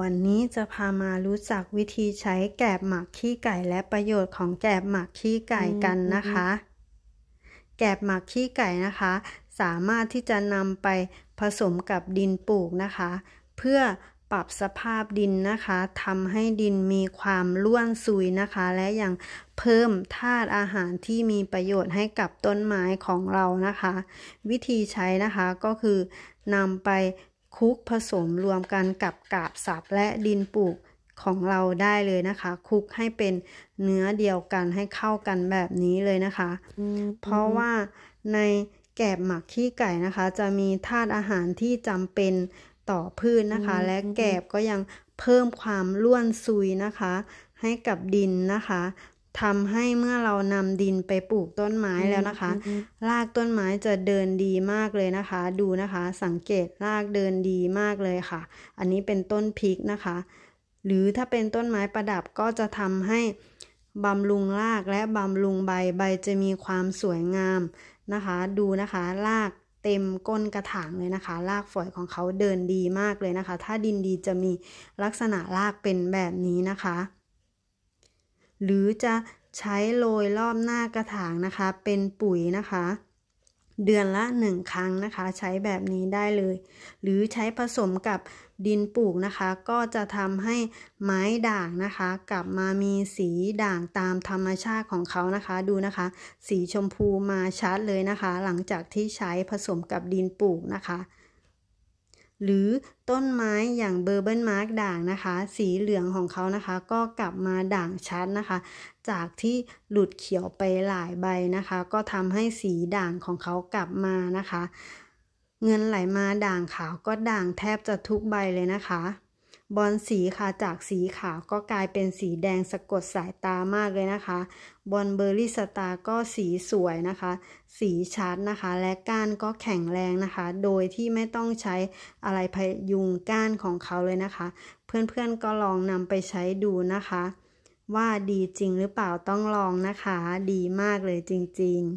วันนี้จะพามารู้จักวิธีใช้แกบหมักขี้ไก่และประโยชน์ของแกบหมักขี้ไก่กันนะคะ แกบหมักขี้ไก่นะคะ สามารถที่จะนำไปผสมกับดินปลูกนะคะ เพื่อปรับสภาพดินนะคะทำให้ดินมีความร่วนซุยนะคะ และยังเพิ่มธาตุอาหารที่มีประโยชน์ให้กับต้นไม้ของเรานะคะ วิธีใช้นะคะก็คือนำไปคุกผสมรวมกันกับกาบสับและดินปลูกของเราได้เลยนะคะ คุกให้เป็นเนื้อเดียวกันให้เข้ากันแบบนี้เลยนะคะ เพราะว่าในแกบหมักขี้ไก่นะคะ จะมีธาตุอาหารที่จำเป็นต่อพืชนนะคะ และแกบก็ยังเพิ่มความล้วนซุยนะคะ ให้กับดินนะคะทำให้เมื่อเรานำดินไปปลูกต้นไม้แล้วนะคะ รากต้นไม้จะเดินดีมากเลยนะคะ ดูนะคะ สังเกตรากเดินดีมากเลยค่ะ อันนี้เป็นต้นพริกนะคะ หรือถ้าเป็นต้นไม้ประดับก็จะทำให้บำรุงรากและบำรุงใบ ใบจะมีความสวยงามนะคะ ดูนะคะ รากเต็มก้นกระถางเลยนะคะ รากฝอยของเขาเดินดีมากเลยนะคะ ถ้าดินดีจะมีลักษณะรากเป็นแบบนี้นะคะหรือจะใช้โรยรอบ หน้ากระถางนะคะ เป็นปุ๋ยนะคะเดือนละ 1 ครั้งนะคะใช้แบบนี้ได้เลย หรือใช้ผสมกับดินปลูกนะคะ ก็จะทำให้ไม้ด่างนะคะ กลับมามีสีด่างตามธรรมชาติของเขานะคะ ดูนะคะ สีชมพูมาชัดเลยนะคะ หลังจากที่ใช้ผสมกับดินปลูกนะคะหรือต้นไม้อย่างเบอร์เบิลมาร์กด่างนะคะ สีเหลืองของเขานะคะ ก็กลับมาด่างชัดนะคะ จากที่หลุดเขียวไปหลายใบนะคะ ก็ทำให้สีด่างของเขากลับมานะคะ เงินไหลมาด่างขาวก็ด่างแทบจะทุกใบเลยนะคะบอลสีค่ะจากสีขาวก็กลายเป็นสีแดงสะกดสายตามากเลยนะคะบอลเบอร์รี่สตาร์ก็สีสวยนะคะ สีชัดนะคะ และก้านก็แข็งแรงนะคะ โดยที่ไม่ต้องใช้อะไรพยุงก้านของเขาเลยนะคะ เพื่อน ๆ ก็ลองนำไปใช้ดูนะคะ ว่าดีจริงหรือเปล่าต้องลองนะคะ ดีมากเลยจริง ๆ